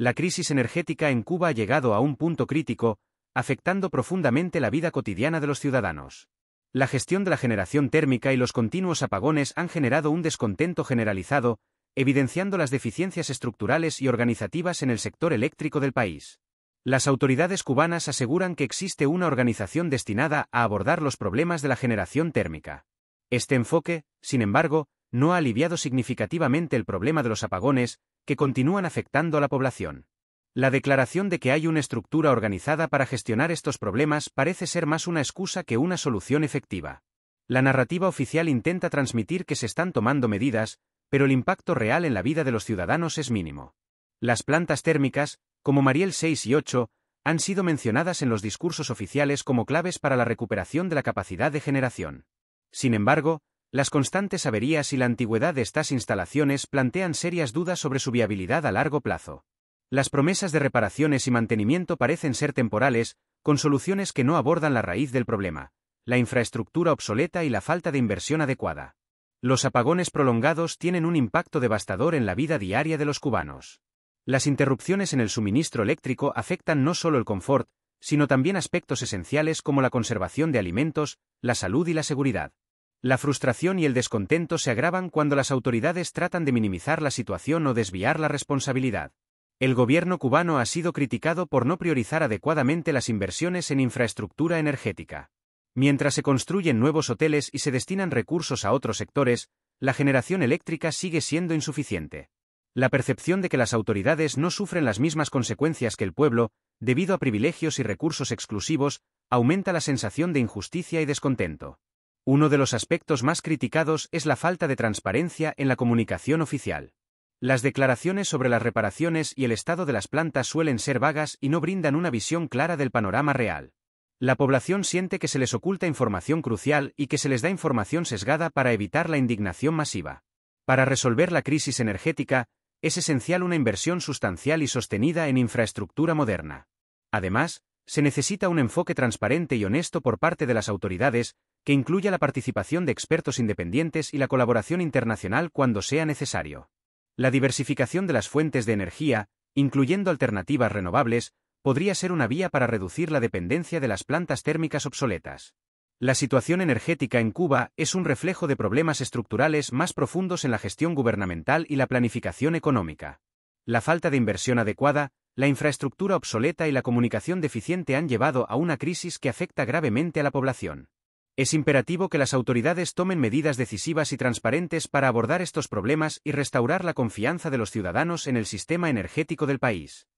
La crisis energética en Cuba ha llegado a un punto crítico, afectando profundamente la vida cotidiana de los ciudadanos. La gestión de la generación térmica y los continuos apagones han generado un descontento generalizado, evidenciando las deficiencias estructurales y organizativas en el sector eléctrico del país. Las autoridades cubanas aseguran que existe una organización destinada a abordar los problemas de la generación térmica. Este enfoque, sin embargo, no ha aliviado significativamente el problema de los apagones, que continúan afectando a la población. La declaración de que hay una estructura organizada para gestionar estos problemas parece ser más una excusa que una solución efectiva. La narrativa oficial intenta transmitir que se están tomando medidas, pero el impacto real en la vida de los ciudadanos es mínimo. Las plantas térmicas, como Mariel 6 y 8, han sido mencionadas en los discursos oficiales como claves para la recuperación de la capacidad de generación. Sin embargo, las constantes averías y la antigüedad de estas instalaciones plantean serias dudas sobre su viabilidad a largo plazo. Las promesas de reparaciones y mantenimiento parecen ser temporales, con soluciones que no abordan la raíz del problema, la infraestructura obsoleta y la falta de inversión adecuada. Los apagones prolongados tienen un impacto devastador en la vida diaria de los cubanos. Las interrupciones en el suministro eléctrico afectan no solo el confort, sino también aspectos esenciales como la conservación de alimentos, la salud y la seguridad. La frustración y el descontento se agravan cuando las autoridades tratan de minimizar la situación o desviar la responsabilidad. El gobierno cubano ha sido criticado por no priorizar adecuadamente las inversiones en infraestructura energética. Mientras se construyen nuevos hoteles y se destinan recursos a otros sectores, la generación eléctrica sigue siendo insuficiente. La percepción de que las autoridades no sufren las mismas consecuencias que el pueblo, debido a privilegios y recursos exclusivos, aumenta la sensación de injusticia y descontento. Uno de los aspectos más criticados es la falta de transparencia en la comunicación oficial. Las declaraciones sobre las reparaciones y el estado de las plantas suelen ser vagas y no brindan una visión clara del panorama real. La población siente que se les oculta información crucial y que se les da información sesgada para evitar la indignación masiva. Para resolver la crisis energética, es esencial una inversión sustancial y sostenida en infraestructura moderna. Además, se necesita un enfoque transparente y honesto por parte de las autoridades, que incluya la participación de expertos independientes y la colaboración internacional cuando sea necesario. La diversificación de las fuentes de energía, incluyendo alternativas renovables, podría ser una vía para reducir la dependencia de las plantas térmicas obsoletas. La situación energética en Cuba es un reflejo de problemas estructurales más profundos en la gestión gubernamental y la planificación económica. La falta de inversión adecuada, la infraestructura obsoleta y la comunicación deficiente han llevado a una crisis que afecta gravemente a la población. Es imperativo que las autoridades tomen medidas decisivas y transparentes para abordar estos problemas y restaurar la confianza de los ciudadanos en el sistema energético del país.